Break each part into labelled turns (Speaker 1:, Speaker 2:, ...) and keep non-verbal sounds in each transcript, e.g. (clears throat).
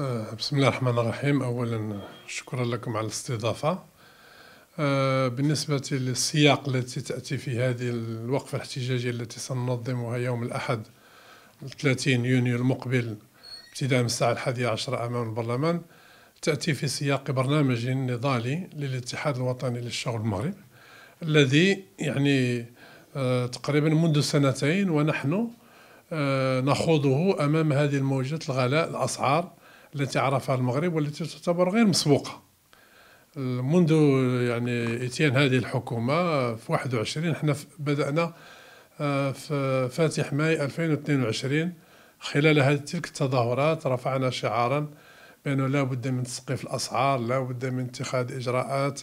Speaker 1: آه، بسم الله الرحمن الرحيم اولا شكرا لكم على الاستضافه آه، بالنسبه للسياق التي تاتي في هذه الوقفه الاحتجاجيه التي سننظمها يوم الاحد 30 يونيو المقبل ابتداء من الساعه الحادية عشرة امام البرلمان تاتي في سياق برنامج نضالي للاتحاد الوطني للشغل المغرب الذي يعني آه، تقريبا منذ سنتين ونحن نخوضه امام هذه الموجه الغلاء الاسعار التي عرفها المغرب والتي تعتبر غير مسبوقة منذ يعني اتيان هذه الحكومة في 21 احنا بدأنا آه، في فاتح ماي 2022 خلال هذه تلك التظاهرات رفعنا شعارا بأنه لا بد من تسقيف الأسعار لا بد من اتخاذ إجراءات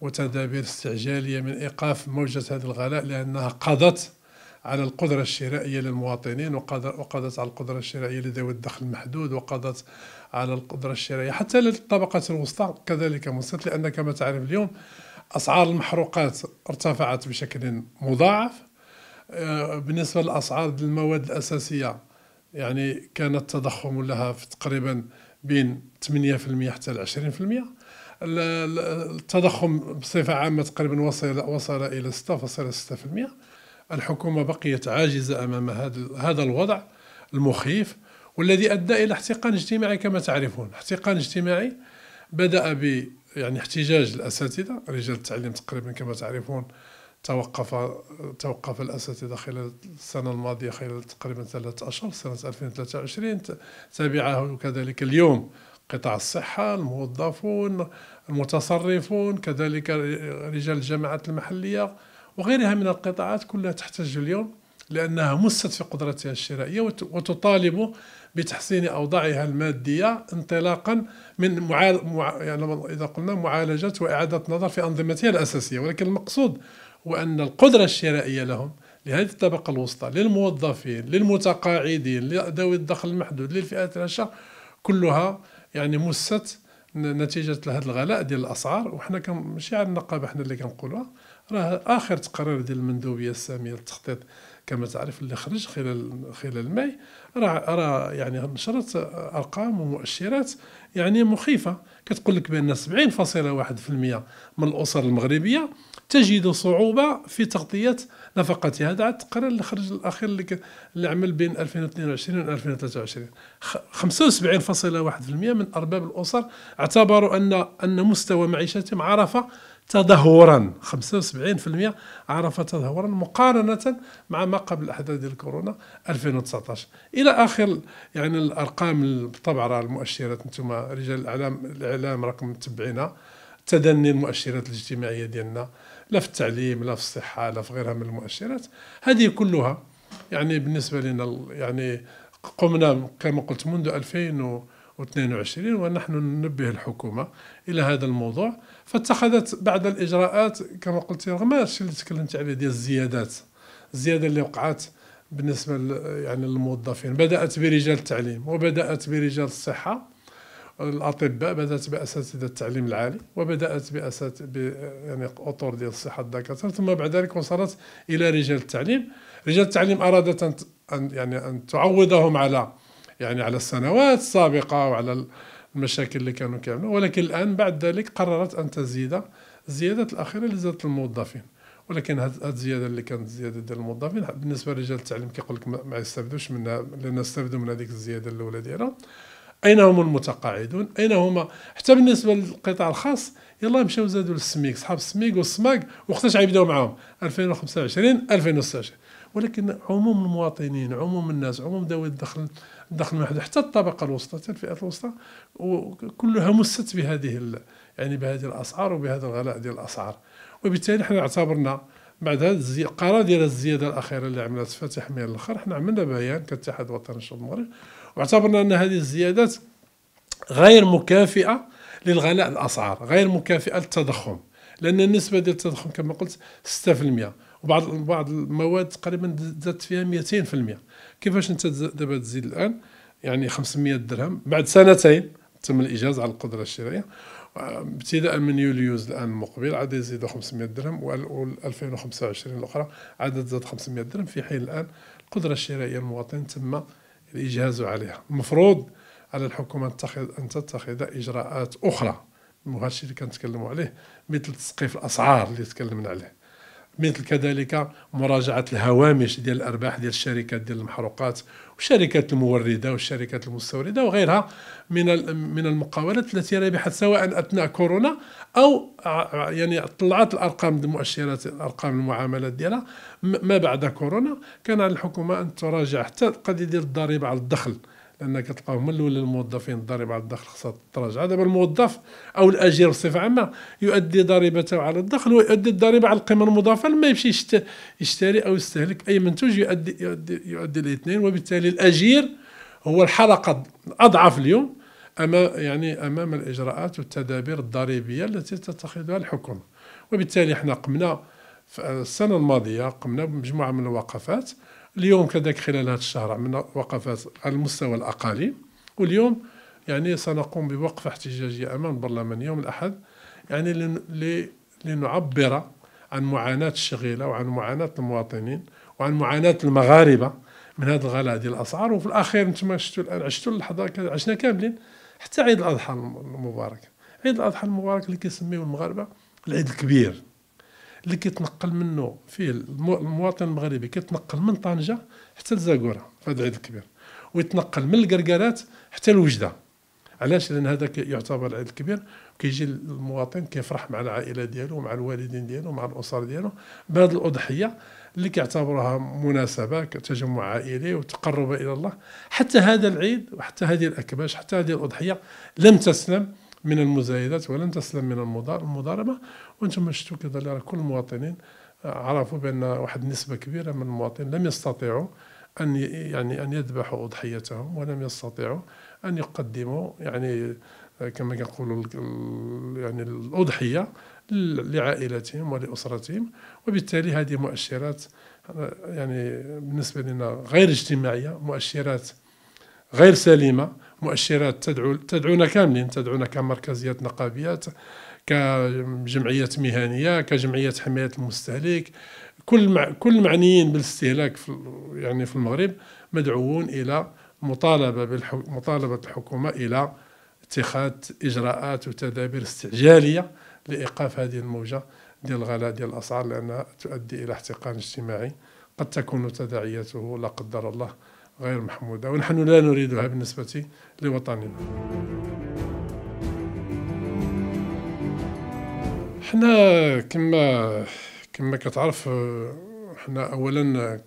Speaker 1: وتدابير استعجالية من إيقاف موجة هذا الغلاء لأنها قضت على القدرة الشرائية للمواطنين وقضت على القدرة الشرائية لذوي الدخل المحدود وقضت على القدرة الشرائية حتى للطبقة الوسطى كذلك مستث لأن كما تعرف اليوم أسعار المحروقات ارتفعت بشكل مضاعف آه، بالنسبة لأسعار المواد الأساسية يعني كان التضخم لها في تقريبا بين 8% حتى 20% التضخم بصفة عامة تقريبا وصل وصل إلى 6.6% الحكومة بقيت عاجزة أمام هذا الوضع المخيف والذي أدى إلى احتقان اجتماعي كما تعرفون احتقان اجتماعي بدأ ب يعني احتجاج الأساتذة رجال التعليم تقريبا كما تعرفون توقف توقف الأساتذة خلال السنة الماضية خلال تقريبا ثلاثة أشهر سنة 2023 تبعه كذلك اليوم قطاع الصحة الموظفون المتصرفون كذلك رجال الجامعات المحلية وغيرها من القطاعات كلها تحتاج اليوم لأنها مست في قدرتها الشرائية وتطالب بتحسين أوضاعها المادية انطلاقا من معال... مع... يعني إذا قلنا معالجة وإعادة نظر في أنظمتها الأساسية ولكن المقصود هو أن القدرة الشرائية لهم لهذه الطبقة الوسطى للموظفين للمتقاعدين لذوي الدخل المحدود للفئات الهشة كلها يعني مست نتيجة لهذا الغلاء ديال الأسعار وحنا ماشي على النقابة حنا اللي كنقولوها راه آخر تقرير ديال المندوبية السامية للتخطيط كما تعرف اللي خرج خلال خلال ماي راه راه يعني نشرت ارقام ومؤشرات يعني مخيفه كتقول لك بان 70.1% من الاسر المغربيه تجد صعوبه في تغطيه نفقاتها هذا التقرير اللي خرج الاخير اللي, اللي عمل بين 2022 و 2023 75.1% من ارباب الاسر اعتبروا ان ان مستوى معيشتهم عرف تدهورا 75% عرف تدهورا مقارنة مع ما قبل الأحداث ديال كورونا 2019 إلى آخر يعني الأرقام بالطبع راه المؤشرات أنتم رجال الإعلام الإعلام راكم متبعينها تدني المؤشرات الاجتماعية ديالنا لا في التعليم لا في الصحة لا في غيرها من المؤشرات هذه كلها يعني بالنسبة لنا يعني قمنا كما قلت منذ 2022 ونحن ننبه الحكومة إلى هذا الموضوع فاتخذت بعض الاجراءات كما قلت رغم الشيء اللي تكلمت عليه ديال الزيادات الزياده اللي وقعت بالنسبه يعني للموظفين بدات برجال التعليم وبدات برجال الصحه الاطباء بدات باساتذه التعليم العالي وبدات باسات يعني اطر ديال الصحه الدكاتره ثم بعد ذلك وصلت الى رجال التعليم رجال التعليم ارادت ان يعني ان تعوضهم على يعني على السنوات السابقه وعلى ال... المشاكل اللي كانوا كاملة ولكن الآن بعد ذلك قررت أن تزيد الزيادة الأخيرة اللي زادت الموظفين ولكن هذه الزياده اللي كانت زياده ديال الموظفين بالنسبه لرجال التعليم كيقول لك ما يستافدوش منها لان استافدوا من هذيك الزياده الاولى ديالهم اين هم المتقاعدون اين هما حتى بالنسبه للقطاع الخاص يلا مشاو زادوا للسميك صحاب السميك والسماك وقتاش غيبداو معاهم 2025 2026 ولكن عموم المواطنين عموم الناس عموم ذوي الدخل الدخل المحدود حتى الطبقه الوسطى حتى الفئه الوسطى وكلها مست بهذه يعني بهذه الاسعار وبهذا الغلاء ديال الاسعار وبالتالي حنا اعتبرنا بعد هذا الزي... القرار ديال الزياده الاخيره اللي عملت فاتح من الاخر حنا عملنا بيان كاتحاد وطني للشغل المغرب واعتبرنا ان هذه الزيادات غير مكافئه للغلاء الاسعار غير مكافئه للتضخم لان النسبه ديال التضخم كما قلت 6% وبعض بعض المواد تقريبا زادت فيها 200% كيفاش انت دابا تزيد الان يعني 500 درهم بعد سنتين تم الاجازه على القدره الشرائيه ابتداء من يوليوز الان المقبل عاد يزيد 500 درهم و 2025 الاخرى عاد تزاد 500 درهم في حين الان القدره الشرائيه المواطن تم الاجهاز عليها المفروض على الحكومه ان تتخذ اجراءات اخرى وهذا الشيء اللي كنتكلموا عليه مثل تسقيف الاسعار اللي تكلمنا عليه مثل كذلك مراجعه الهوامش ديال الارباح ديال الشركات ديال المحروقات والشركات المورده والشركات المستورده وغيرها من من المقاولات التي ربحت سواء اثناء كورونا او يعني طلعت الارقام المؤشرات ارقام المعاملات ديالها ما بعد كورونا كان على الحكومه ان تراجع حتى القضية ديال الضريبه على الدخل لان تلقاهم من الاول الموظفين الضريبه على الدخل خصها تتراجع دابا الموظف او الاجير بصفه عامه يؤدي ضريبته على الدخل ويؤدي الضريبه على القيمه المضافه لما يمشي يشتري او يستهلك اي منتوج يؤدي يؤدي, يؤدي الاثنين وبالتالي الاجير هو الحلقه اضعف اليوم أما يعني امام الاجراءات والتدابير الضريبيه التي تتخذها الحكومه وبالتالي احنا قمنا في السنه الماضيه قمنا بمجموعه من الوقفات اليوم كذلك خلال هذا الشهر عملنا وقفات على المستوى الأقاليم واليوم يعني سنقوم بوقفة احتجاجية أمام البرلمان يوم الأحد يعني لنعبر عن معاناة الشغيلة وعن معاناة المواطنين وعن معاناة المغاربة من هذا الغلاء ديال الأسعار وفي الأخير انتم شفتوا الآن عشتوا اللحظة عشنا كاملين حتى عيد الأضحى المبارك عيد الأضحى المبارك اللي كيسميوه المغاربة العيد الكبير اللي كيتنقل منه فيه المواطن المغربي كيتنقل من طنجه حتى لزاكوره هذا العيد الكبير ويتنقل من الكركرات حتى لوجده علاش لان هذا يعتبر العيد الكبير كيجي المواطن كيفرح مع العائله ديالو مع الوالدين ديالو مع الاسر ديالو بهذه الاضحيه اللي كيعتبروها مناسبه كتجمع عائلي وتقرب الى الله حتى هذا العيد وحتى هذه الاكباش حتى هذه الاضحيه لم تسلم من المزايدات ولن تسلم من المضاربه وانتم شفتوا كذلك كل المواطنين آه، عرفوا بان واحد النسبه كبيره من المواطنين لم يستطيعوا ان يعني ان يذبحوا اضحيتهم ولم يستطيعوا ان يقدموا يعني آه، كما يقولوا يعني الاضحيه لعائلتهم ولاسرتهم وبالتالي هذه مؤشرات آه، يعني بالنسبه لنا غير اجتماعيه مؤشرات غير سليمه مؤشرات تدعو تدعونا كاملين تدعونا كمركزيات نقابيات كجمعيات مهنيه كجمعيات حمايه المستهلك كل مع كل المعنيين بالاستهلاك في يعني في المغرب مدعوون الى مطالبه بالحو... مطالبه الحكومه الى اتخاذ اجراءات وتدابير استعجاليه لايقاف هذه الموجه ديال الغلاء ديال الاسعار لانها تؤدي الى احتقان اجتماعي قد تكون تداعياته لا قدر الله غير محمودة ونحن لا نريدها بالنسبة لوطننا حنا كما كما كتعرف حنا اولا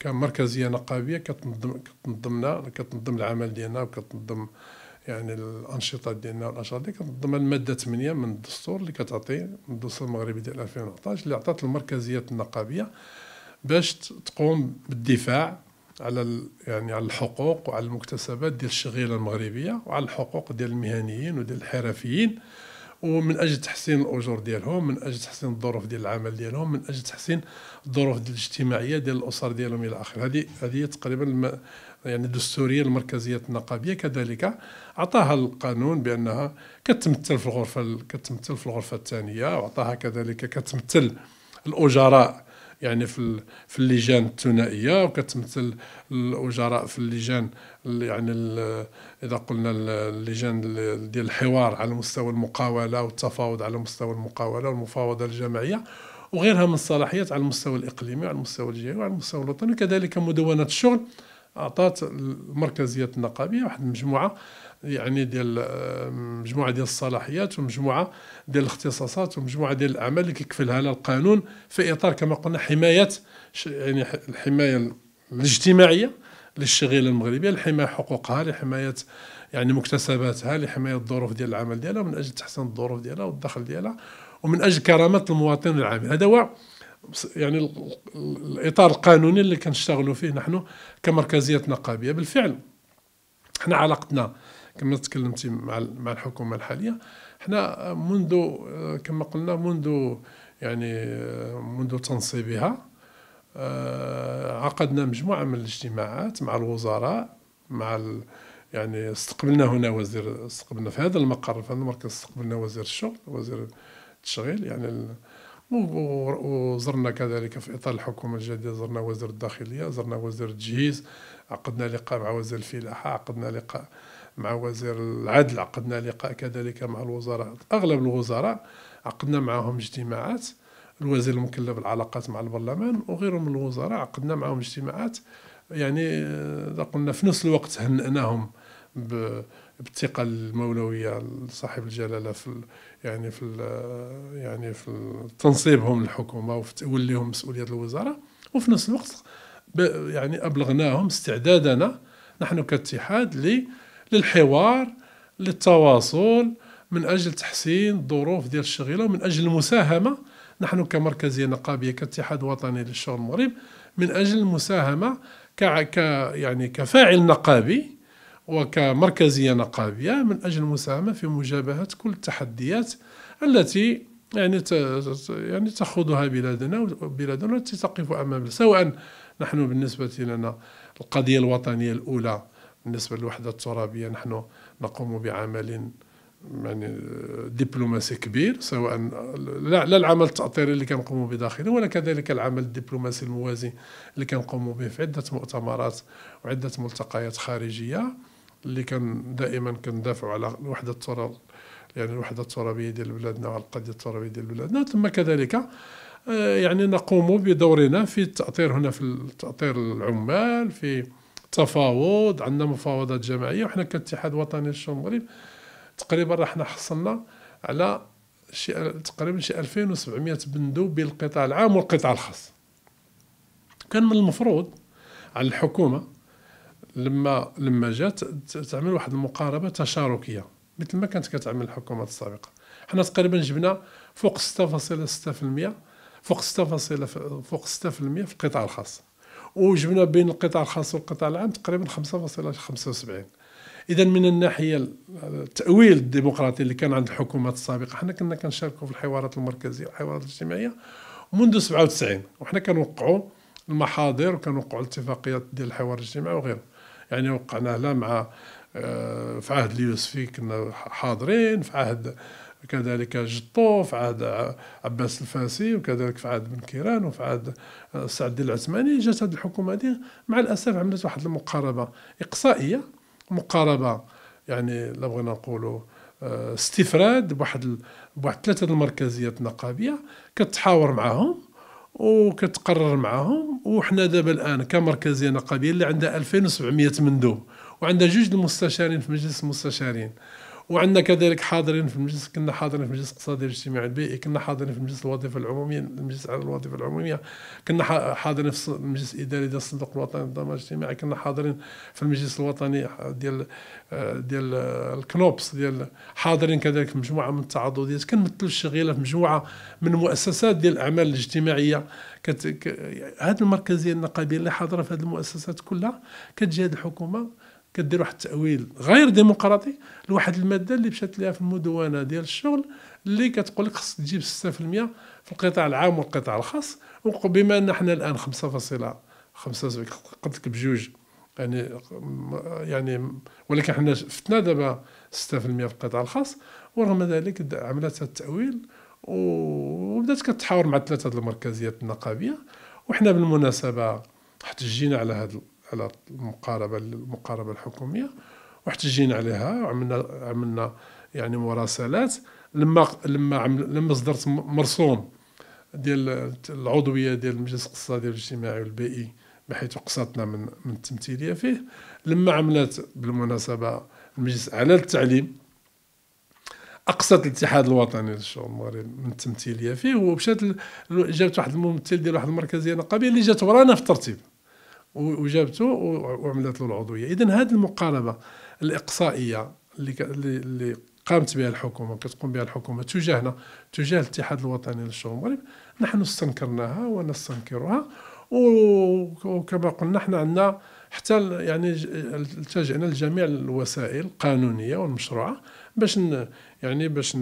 Speaker 1: كمركزيه نقابيه كتنظم كتنظمنا كتنظم العمل ديالنا وكتنظم يعني الانشطه ديالنا والانشطه ديالنا كتنظمها الماده 8 من الدستور اللي كتعطي الدستور المغربي ديال 2011 اللي عطات المركزيه النقابيه باش تقوم بالدفاع على يعني على الحقوق وعلى المكتسبات ديال الشغيله المغربيه وعلى الحقوق ديال المهنيين وديال الحرفيين ومن اجل تحسين الاجور ديالهم من اجل تحسين الظروف ديال العمل ديالهم من اجل تحسين الظروف ديال الاجتماعيه ديال الاسر ديالهم الى اخره هذه هذه تقريبا الم... يعني الدستوريه المركزيه النقابيه كذلك عطاها القانون بانها كتمثل في الغرفه كتمثل في الغرفه الثانيه وعطاها كذلك كتمثل الاجراء يعني في في اللجان الثنائيه وكتمثل الوزراء في اللجان يعني اذا قلنا اللجان ديال الحوار على مستوى المقاوله والتفاوض على مستوى المقاوله والمفاوضه الجماعيه وغيرها من الصلاحيات على المستوى الاقليمي وعلى المستوى الجهوي وعلى المستوى الوطني وكذلك مدونه الشغل اعطات المركزيه النقابيه واحد المجموعه يعني ديال آه، مجموعه ديال الصلاحيات ومجموعه ديال الاختصاصات ومجموعه ديال الاعمال اللي كيكفلها لها القانون في اطار كما قلنا حمايه يعني الحمايه الاجتماعيه للشغيله المغربيه لحمايه حقوقها لحمايه يعني مكتسباتها لحمايه الظروف ديال العمل ديالها من اجل تحسين الظروف ديالها والدخل ديالها ومن اجل كرامه المواطن العامل هذا هو يعني الاطار القانوني اللي كنشتغلوا فيه نحن كمركزيات نقابيه بالفعل احنا علاقتنا كما تكلمتي مع مع الحكومه الحاليه احنا منذ آه، كما قلنا منذ يعني آه، منذ تنصيبها آه، عقدنا مجموعه من الاجتماعات مع الوزراء مع يعني استقبلنا هنا وزير استقبلنا في هذا المقر في هذا المركز استقبلنا وزير الشغل وزير التشغيل يعني وزرنا كذلك في اطار الحكومه الجديده زرنا وزير الداخليه زرنا وزير التجهيز عقدنا لقاء مع وزير الفلاحه عقدنا لقاء مع وزير العدل عقدنا لقاء كذلك مع الوزراء اغلب الوزراء عقدنا معهم اجتماعات الوزير المكلف بالعلاقات مع البرلمان وغيرهم من الوزراء عقدنا معهم اجتماعات يعني قلنا في نفس الوقت هنأناهم بالثقه المولويه لصاحب الجلاله في يعني في يعني في تنصيبهم للحكومه وتوليهم مسؤوليه الوزاره وفي نفس الوقت يعني ابلغناهم استعدادنا نحن كاتحاد للحوار للتواصل من اجل تحسين الظروف ديال الشغيله ومن اجل المساهمه نحن كمركزيه نقابيه كاتحاد وطني للشغل المغرب من اجل المساهمه ك يعني كفاعل نقابي وكمركزية نقابية من أجل المساهمة في مجابهة كل التحديات التي يعني يعني تخوضها بلادنا بلادنا التي تقف أمامنا سواء نحن بالنسبة لنا القضية الوطنية الأولى بالنسبة للوحدة الترابية نحن نقوم بعمل يعني دبلوماسي كبير سواء لا, العمل التأطيري اللي كنقوموا به داخلا ولا كذلك العمل الدبلوماسي الموازي اللي كنقوموا به في عدة مؤتمرات وعدة ملتقيات خارجية اللي كان دائما كندافعوا على الوحده الترابيه يعني الوحده الترابيه ديال بلادنا وعلى القضيه الترابيه ديال بلادنا ثم كذلك آه، يعني نقوم بدورنا في التاطير هنا في تاطير العمال في تفاوض عندنا مفاوضات جماعيه وحنا كاتحاد وطني للشؤون المغرب تقريبا راه حنا حصلنا على شي تقريبا شي 2700 بندو بين القطاع العام والقطاع الخاص كان من المفروض على الحكومه لما لما جات تعمل واحد المقاربه تشاركيه مثل ما كانت كتعمل الحكومات السابقه حنا تقريبا جبنا فوق 6.6% فوق 6 فوق 6% في القطاع الخاص وجبنا بين القطاع الخاص والقطاع العام تقريبا 5.75 اذا من الناحيه التاويل الديمقراطي اللي كان عند الحكومات السابقه حنا كنا كنشاركوا في الحوارات المركزيه والحوارات الاجتماعيه منذ 97 وحنا كنوقعوا المحاضر وكنوقعوا الاتفاقيات ديال الحوار الاجتماعي وغيره يعني وقعنا لا مع آه، في عهد اليوسفي كنا حاضرين في عهد كذلك جطو في عهد عباس الفاسي وكذلك في عهد بن كيران وفي عهد آه، الدين العثماني جات هذه الحكومه هذه مع الاسف عملت واحد المقاربه اقصائيه مقاربه يعني لا بغينا نقولوا آه، استفراد بواحد بواحد ثلاثه المركزيات النقابيه كتحاور معاهم وكتقرر معاهم وحنا دابا الان كمركزيه نقابيه اللي عندها 2700 مندوب وعندها جوج المستشارين في مجلس المستشارين وعندنا كذلك حاضرين في المجلس كنا حاضرين في المجلس الاقتصادي والاجتماعي البيئي كنا حاضرين في مجلس الوظيفه العموميه المجلس على الوظيفه العموميه كنا حاضرين في المجلس الاداري ديال الصندوق الوطني للضمان الاجتماعي كنا حاضرين في المجلس الوطني ديال ديال الكلوبس ديال حاضرين كذلك في مجموعه من التعاضديات كنمثلوا الشغيله في مجموعه من المؤسسات ديال الاعمال الاجتماعيه كت... ك... هذه المركزيه النقابيه اللي حاضره في هذه المؤسسات كلها كتجي الحكومه كدير واحد التاويل غير ديمقراطي لواحد الماده اللي مشات ليها في المدونه ديال الشغل اللي كتقول لك خص تجيب 6% في القطاع العام والقطاع الخاص وبما ان حنا الان 5.5 قلت لك بجوج يعني يعني ولكن حنا شفنا دابا 6% في القطاع الخاص ورغم ذلك عملت التاويل وبدات كتحاور مع ثلاثه المركزيات النقابيه وحنا بالمناسبه حتى جينا على هذا على المقاربه المقاربه الحكوميه واحتجينا عليها وعملنا عملنا يعني مراسلات لما لما لما صدرت مرسوم ديال العضويه ديال المجلس الاقتصادي والاجتماعي والبيئي بحيث قصتنا من من التمثيليه فيه لما عملت بالمناسبه المجلس على التعليم اقصت الاتحاد الوطني للشؤون المغرب من التمثيليه فيه ومشات جابت واحد الممثل ديال واحد المركزيه نقابيه اللي جات ورانا في الترتيب وجابته وعملت له العضويه اذا هذه المقاربه الاقصائيه اللي اللي قامت بها الحكومه كتقوم بها الحكومه تجاهنا تجاه الاتحاد الوطني للشغل المغرب نحن استنكرناها ونستنكرها وكما قلنا حنا عندنا حتى يعني التجأنا لجميع الوسائل القانونيه والمشروعه باش يعني باش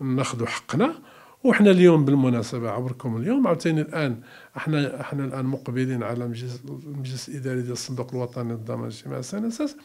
Speaker 1: ناخذ حقنا وإحنا اليوم بالمناسبة عبركم اليوم عاوتاني الآن إحنا إحنا الآن مقبلين على مجلس المجلس الإداري ديال الصندوق الوطني للضمان الاجتماعي سنسس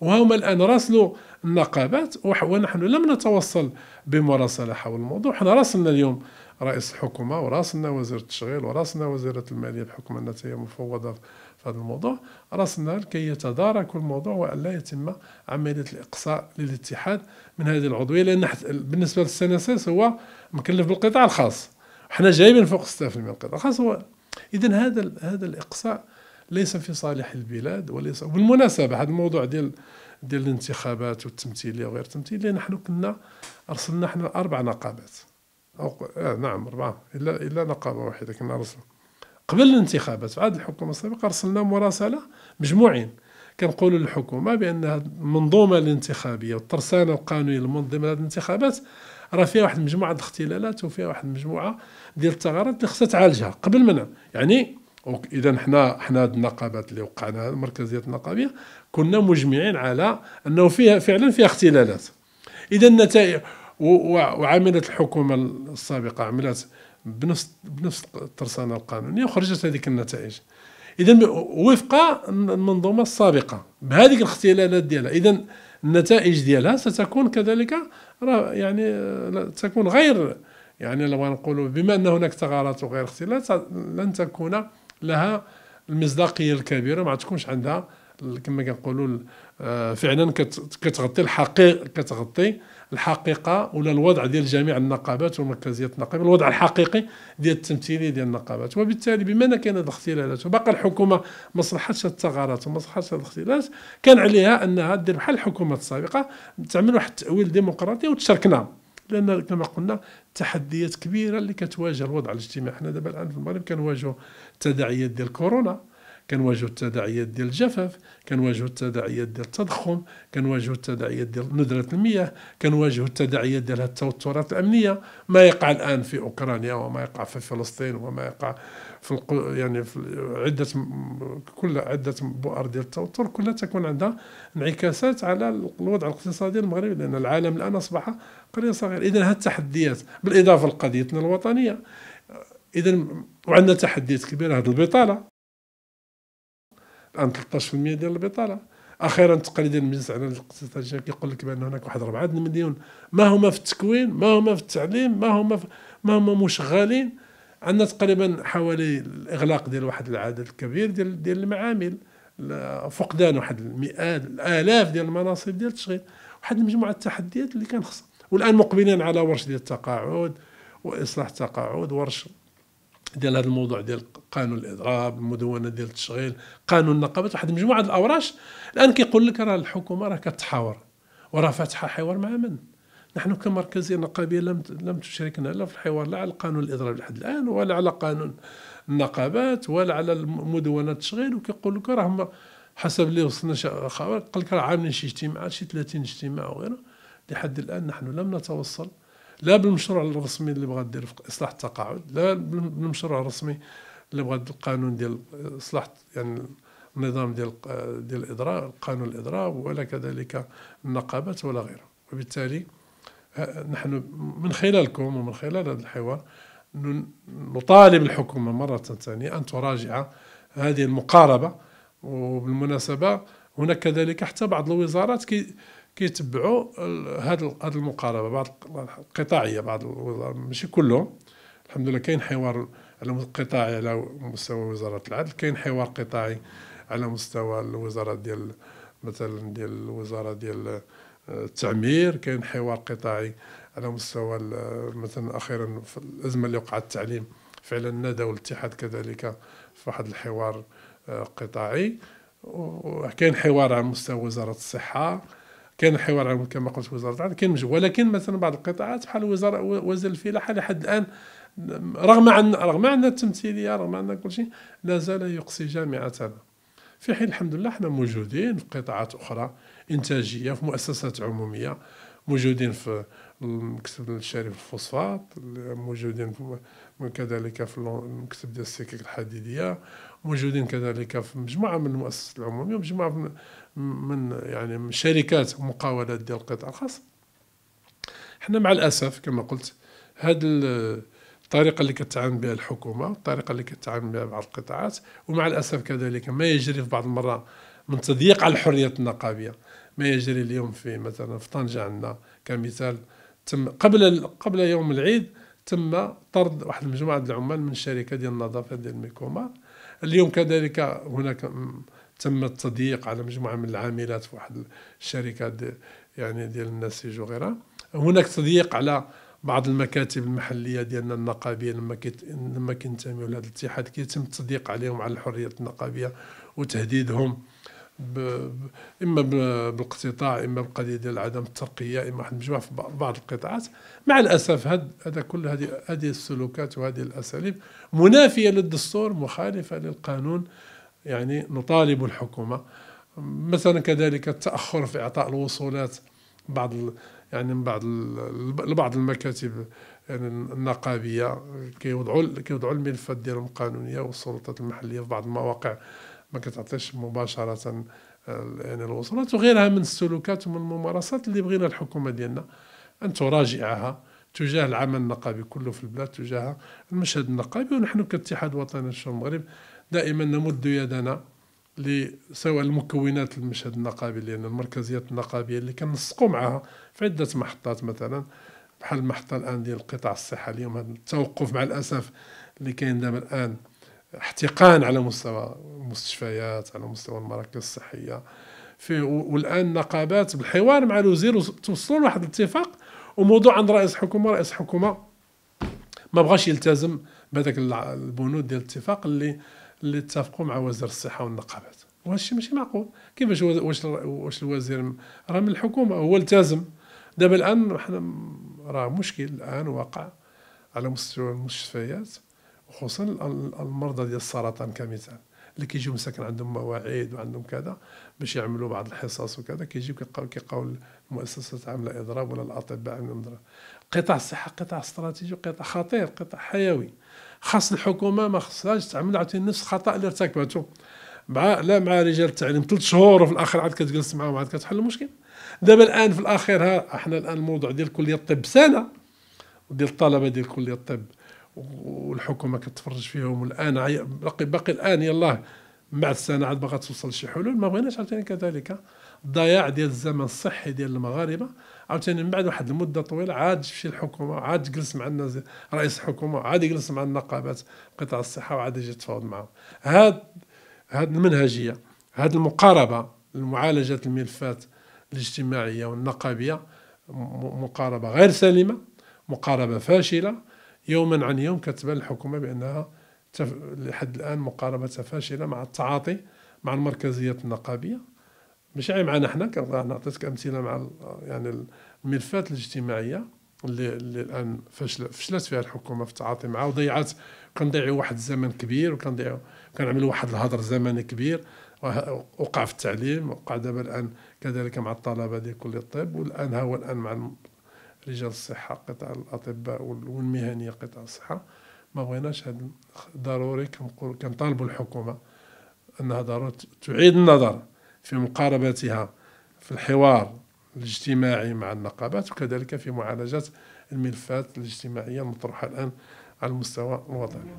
Speaker 1: وهما الآن راسلوا النقابات ونحن لم نتوصل بمراسلة حول الموضوع إحنا راسلنا اليوم رئيس الحكومه وراسلنا وزير التشغيل وراسلنا وزيره الماليه بحكم انها هي مفوضه في هذا الموضوع راسلنا لكي يتدارك الموضوع والا يتم عمليه الاقصاء للاتحاد من هذه العضويه لان بالنسبه للسنة هو مكلف بالقطاع الخاص احنا جايبين فوق 6% من القطاع الخاص هو اذا هذا هذا الاقصاء ليس في صالح البلاد وليس وبالمناسبه هذا الموضوع ديال ديال الانتخابات والتمثيليه وغير التمثيليه نحن كنا ارسلنا احنا اربع نقابات أو آه نعم اربعه الا الا نقابه واحده كنا رسلنا قبل الانتخابات في عهد الحكومه السابقه ارسلنا مراسله مجموعين كنقولوا للحكومه بان المنظومه الانتخابيه والترسانه القانونيه المنظمه الانتخابات راه فيها واحد المجموعه ديال الاختلالات وفيها واحد المجموعه ديال الثغرات اللي خصها تعالجها قبل منها يعني اذا حنا حنا هاد النقابات اللي وقعنا المركزيه النقابيه كنا مجمعين على انه فيها فعلا فيها اختلالات اذا النتائج وعملت الحكومه السابقه عملت بنفس بنفس الترسانه القانونيه وخرجت هذيك النتائج اذا وفق المنظومه السابقه بهذيك الاختلالات ديالها اذا النتائج ديالها ستكون كذلك راه يعني آه، تكون غير يعني لو نقول بما ان هناك ثغرات وغير اختلاط لن تكون لها المصداقيه الكبيره ما تكونش عندها كما كنقولوا آه، فعلا كتغطي الحقيقه كتغطي الحقيقه ولا الوضع ديال جميع النقابات ومركزيه النقابه الوضع الحقيقي ديال التمثيلي ديال النقابات وبالتالي بما ان كان هذه الاختلالات وباقي الحكومه ما صلحتش الثغرات وما صلحتش الاختلالات كان عليها انها دير بحال الحكومات السابقه تعمل واحد التاويل ديمقراطي وتشاركنا لان كما قلنا تحديات كبيره اللي كتواجه الوضع الاجتماعي حنا دابا الان في المغرب كنواجهوا التداعيات ديال كورونا كنواجهوا التداعيات ديال الجفاف كنواجهوا التداعيات ديال التضخم كنواجهوا التداعيات ديال ندره المياه كنواجهوا التداعيات ديال التوترات الامنيه ما يقع الان في اوكرانيا وما يقع في فلسطين وما يقع في القو... يعني في عده كل عده بؤر ديال التوتر كلها تكون عندها انعكاسات على الوضع الاقتصادي المغربي لان العالم الان اصبح قريه صغيره اذا هذه التحديات بالاضافه لقضيتنا الوطنيه اذا وعندنا تحديات كبيره هذه البطاله عن 13% ديال البطاله اخيرا تقريبا المجلس على الاقتصاد كيقول لك بان هناك واحد 4 مليون ما هما في التكوين ما هما في التعليم ما هما في ما هما مشغلين عندنا تقريبا حوالي الاغلاق ديال واحد العدد الكبير ديال ديال المعامل فقدان واحد المئات الالاف ديال المناصب ديال التشغيل واحد المجموعه التحديات اللي كان خص والان مقبلين على ورش ديال التقاعد واصلاح التقاعد ورش ديال هذا الموضوع ديال قانون الاضراب المدونه ديال التشغيل قانون النقابات واحد مجموعه الاوراش الان كيقول لك راه الحكومه راه كتحاور وراه فاتحه حوار مع من نحن كمركزيه نقابيه لم لم تشاركنا لا في الحوار لا على قانون الاضراب لحد الان ولا على قانون النقابات ولا على مدونه التشغيل وكيقول لك راه هما حسب اللي وصلنا خبر قال لك راه عاملين شي اجتماعات شي 30 اجتماع وغيره لحد الان نحن لم نتوصل لا بالمشروع الرسمي اللي بغات دير في اصلاح التقاعد لا بالمشروع الرسمي اللي بغات القانون ديال اصلاح يعني النظام ديال ديال الاضراب قانون الاضراب ولا كذلك النقابات ولا غيره وبالتالي آه، نحن من خلالكم ومن خلال هذا الحوار نطالب الحكومه مره ثانيه ان تراجع هذه المقاربه وبالمناسبه هناك كذلك حتى بعض الوزارات كي كيتبعوا هذه هذه المقاربه بعض القطاعيه بعض ماشي كلهم الحمد لله كاين حوار على قطاعي على مستوى وزاره العدل كاين حوار قطاعي على مستوى الوزاره ديال مثلا ديال الوزاره ديال آه، التعمير كاين حوار قطاعي على مستوى مثلا اخيرا في الازمه اللي وقعت التعليم فعلا نادى والاتحاد كذلك في واحد الحوار آه، قطاعي وكاين حوار على مستوى وزاره الصحه كان حوار كما قلت وزاره العدل كان مجهول ولكن مثلا بعض القطاعات بحال وزاره وزير الفلاحه لحد الان رغم عن رغم عندنا التمثيليه رغم عندنا كل شيء لا زال يقصي جامعتنا في حين الحمد لله احنا موجودين في قطاعات اخرى انتاجيه في مؤسسات عموميه موجودين في المكتب الشريف الفوسفات موجودين كذلك في المكتب ديال السكك الحديديه موجودين كذلك في مجموعه من المؤسسات العموميه ومجموعه من يعني من شركات ومقاولات ديال القطاع الخاص حنا مع الاسف كما قلت هذا الطريقه اللي كتعامل بها الحكومه الطريقه اللي كتعامل بها بعض القطاعات ومع الاسف كذلك ما يجري في بعض المرات من تضييق على الحريات النقابيه ما يجري اليوم في مثلا في طنجة عندنا كمثال تم قبل قبل يوم العيد تم طرد واحد المجموعة ديال العمال من الشركة ديال النظافة ديال ميكوما اليوم كذلك هناك تم التضييق على مجموعة من العاملات في واحد الشركة دي يعني ديال النسيج وغيرها هناك تضييق على بعض المكاتب المحليه ديالنا النقابيه لما كت... لما كنتميو لهذا الاتحاد كيتم التضييق عليهم على الحريه النقابيه وتهديدهم ب... اما بالاقتطاع اما بالقضيه ديال عدم الترقيه اما واحد المجموعه في بعض القطاعات مع الاسف هذا هد... كل هذه هذه السلوكات وهذه الاساليب منافيه للدستور مخالفه للقانون يعني نطالب الحكومه مثلا كذلك التاخر في اعطاء الوصولات بعض ال... يعني من بعض ال... لبعض المكاتب يعني النقابيه كيوضعوا كيوضعوا الملفات ديالهم القانونيه والسلطات المحليه في بعض المواقع ما كتعطيش مباشره آه، يعني الوصولات وغيرها من السلوكات ومن الممارسات اللي بغينا الحكومه ديالنا ان تراجعها تجاه العمل النقابي كله في البلاد تجاه المشهد النقابي ونحن كاتحاد وطني الشؤون المغرب دائما نمد يدنا لسواء المكونات المشهد النقابي لان المركزيات النقابيه اللي كنسقوا معها في عده محطات مثلا بحال المحطه الان ديال القطاع الصحه اليوم هذا التوقف مع الاسف اللي كاين دابا الان احتقان على مستوى المستشفيات على مستوى المراكز الصحيه في والان نقابات بالحوار مع الوزير توصلوا لواحد الاتفاق وموضوع عند رئيس حكومه رئيس حكومه ما بغاش يلتزم بهذاك البنود ديال الاتفاق اللي اللي اتفقوا مع وزير الصحه والنقابات وهذا الشيء ماشي معقول كيفاش واش واش الوزير راه من الحكومه هو التزم دابا الان حنا راه مشكل الان واقع على مستوى المستشفيات خصوصا المرضى ديال السرطان كمثال اللي كيجيو مساكن عندهم مواعيد وعندهم كذا باش يعملوا بعض الحصص وكذا كيجيو كيلقاو كيلقاو المؤسسات عامله اضراب ولا الاطباء عاملين اضراب قطاع الصحه قطاع استراتيجي قطاع خطير قطاع حيوي خاص الحكومه ما خصهاش تعمل عاوتاني نفس الخطا اللي ارتكبته مع لا مع رجال التعليم ثلاث شهور وفي الاخر عاد كتجلس معاهم عاد كتحل المشكل دابا الان في الاخير ها احنا الان الموضوع ديال كليه الطب سنه وديال الطلبه ديال كليه الطب والحكومه كتفرج فيهم والان باقي باقي الان يلاه بعد سنه عاد باغا توصل شي حلول ما بغيناش عاوتاني كذلك الضياع ديال الزمن الصحي ديال المغاربه عاوتاني من بعد واحد المده طويله عاد تمشي الحكومه عاد تجلس مع الناس رئيس الحكومه عاد يجلس مع النقابات قطاع الصحه وعاد يجي يتفاوض معهم هاد هاد المنهجيه هاد المقاربه لمعالجه الملفات الاجتماعيه والنقابيه مقاربه غير سليمه مقاربه فاشله يوما عن يوم كتبان الحكومه بانها تف... لحد الان مقاربتها فاشله مع التعاطي مع المركزيات النقابيه ماشي غير معنا حنا كنعطيك امثله مع يعني الملفات الاجتماعيه اللي, اللي الان فشل فشلت فيها الحكومه في التعاطي معها وضيعت كنضيعوا واحد الزمن كبير وكنضيعوا كنعملوا واحد الهدر زمني كبير وقع في التعليم وقع دابا الان كذلك مع الطلبه ديال كليه الطب والان ها هو الان مع رجال الصحه قطاع الاطباء والمهنيه قطاع الصحه ما بغيناش هذا ضروري كنطالبوا الحكومه انها ضروري تعيد النظر في مقاربتها في الحوار الاجتماعي مع النقابات وكذلك في معالجه الملفات الاجتماعيه المطروحه الان على المستوى الوطني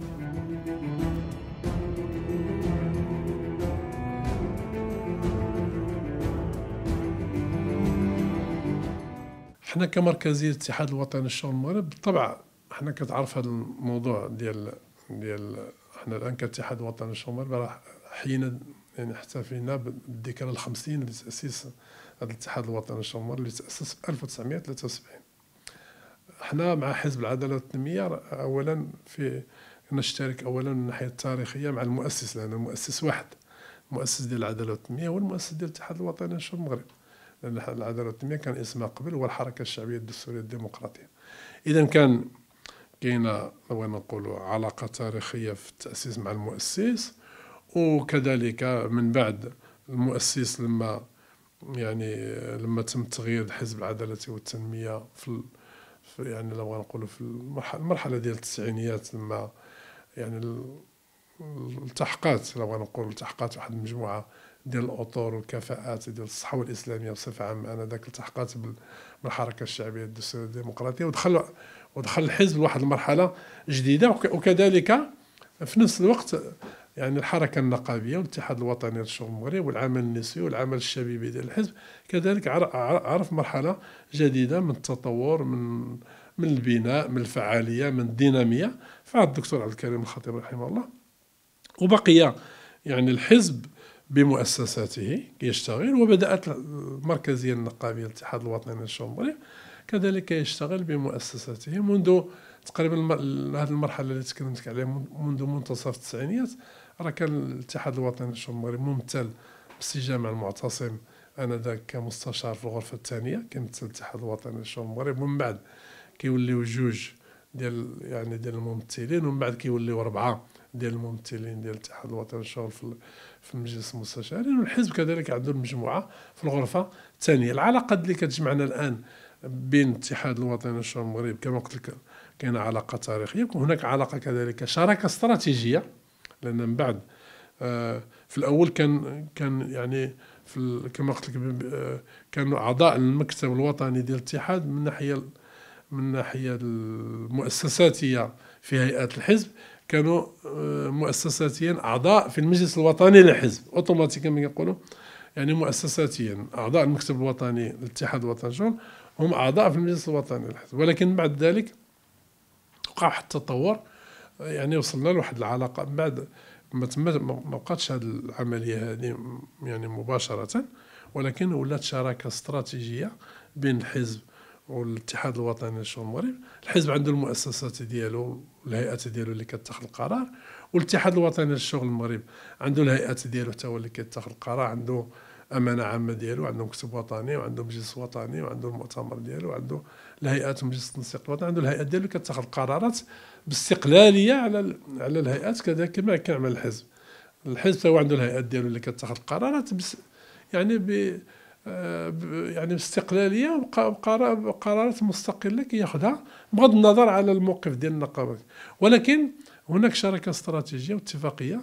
Speaker 1: احنا كمركزيه الاتحاد الوطني للشغل المغرب بالطبع احنا كتعرف هذا الموضوع ديال ديال احنا الان كاتحاد وطني للشغل المغرب راه حيينا يعني احتفينا بالذكرى الخمسين لتاسيس هذا الاتحاد الوطني للشغل المغرب اللي تاسس في 1973 احنا مع حزب العداله والتنميه اولا في نشترك اولا من الناحيه التاريخيه مع المؤسس لان المؤسس واحد المؤسس ديال العداله والتنميه هو المؤسس ديال الاتحاد الوطني للشغل المغرب العداله التنمية كان اسمها قبل هو الحركه الشعبيه الدستوريه الديمقراطيه اذا كان كاينه بغينا نقولوا علاقه تاريخيه في التاسيس مع المؤسس وكذلك من بعد المؤسس لما يعني لما تم تغيير حزب العداله والتنميه في, يعني لو نقول في المرحله ديال التسعينيات لما يعني التحقات لو نقول التحقات واحد المجموعه ديال الاطر والكفاءات ديال الصحوه الاسلاميه بصفه عامه انا ذاك التحقت بالحركه الشعبيه الدستوريه الديمقراطيه ودخل ودخل الحزب لواحد المرحله جديده وكذلك في نفس الوقت يعني الحركه النقابيه والاتحاد الوطني للشغل المغرب والعمل النسوي والعمل الشبيبي ديال الحزب كذلك عرف مرحله جديده من التطور من من البناء من الفعاليه من الديناميه فعاد الدكتور عبد الكريم الخطيب رحمه الله وبقي يعني الحزب بمؤسساته يشتغل وبدأت المركزية النقابية الاتحاد الوطني للشمبري كذلك يشتغل بمؤسساته منذ تقريبا هذه المرحله اللي تكلمت عليها منذ منتصف التسعينيات راه كان الاتحاد الوطني الشمالي ممثل باستجامة المعتصم انا ذاك كمستشار في الغرفه الثانيه كيمثل الاتحاد الوطني الشمالي ومن بعد كيوليو جوج ديال يعني ديال الممثلين ومن بعد كيوليو اربعه ديال الممثلين ديال الاتحاد الوطني للشغل في في المجلس المستشاري يعني والحزب كذلك عنده المجموعه في الغرفه الثانيه العلاقات اللي كتجمعنا الان بين الاتحاد الوطني للشغل المغرب كما قلت لك كاينه علاقه تاريخيه وهناك علاقه كذلك شراكه استراتيجيه لان من بعد آه، في الاول كان كان يعني في كما قلت لك آه، كانوا اعضاء المكتب الوطني ديال الاتحاد من ناحيه من ناحيه المؤسساتيه في هيئات الحزب كانوا آه، مؤسساتيا اعضاء في المجلس الوطني للحزب اوتوماتيك كما يقولوا يعني مؤسساتيا اعضاء المكتب الوطني للاتحاد الوطني شغل هم اعضاء في المجلس الوطني للحزب ولكن بعد ذلك وقع واحد التطور يعني وصلنا لواحد العلاقه بعد ما تم ما بقاتش هذه العمليه هذه يعني مباشره ولكن ولات شراكه استراتيجيه بين الحزب والاتحاد الوطني للشؤون المغرب الحزب عنده المؤسسات ديالو الهيئات ديالو اللي كتاخذ القرار والاتحاد الوطني للشغل المغرب عنده الهيئات ديالو حتى هو اللي كيتاخذ القرار عنده امانه عامه ديالو عنده مكتب وطني وعنده مجلس وطني وعنده المؤتمر ديالو وعنده الهيئات مجلس التنسيق الوطني عنده الهيئات ديالو اللي كتاخذ القرارات باستقلاليه على على الهيئات كذا كما كيعمل الحزب الحزب هو عنده الهيئات ديالو اللي كتاخذ القرارات بس يعني ب يعني باستقلاليه وقرارات مستقله كياخذها بغض النظر على الموقف ديال النقابه ولكن هناك شراكه استراتيجيه واتفاقيه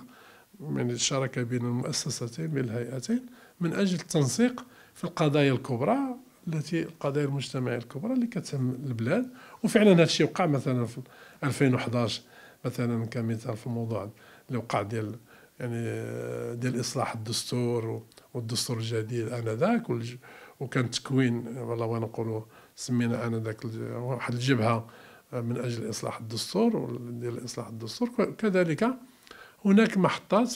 Speaker 1: يعني الشراكه بين المؤسستين بين الهيئتين من اجل التنسيق في القضايا الكبرى التي القضايا المجتمعيه الكبرى اللي كتهم البلاد وفعلا هذا الشيء وقع مثلا في 2011 مثلا كمثال في الموضوع اللي وقع ديال يعني آه، ديال اصلاح الدستور والدستور الجديد انذاك وكان تكوين والله ونقولوا سمينا انذاك واحد الجبهه آه، من اجل اصلاح الدستور ديال اصلاح الدستور كذلك هناك محطات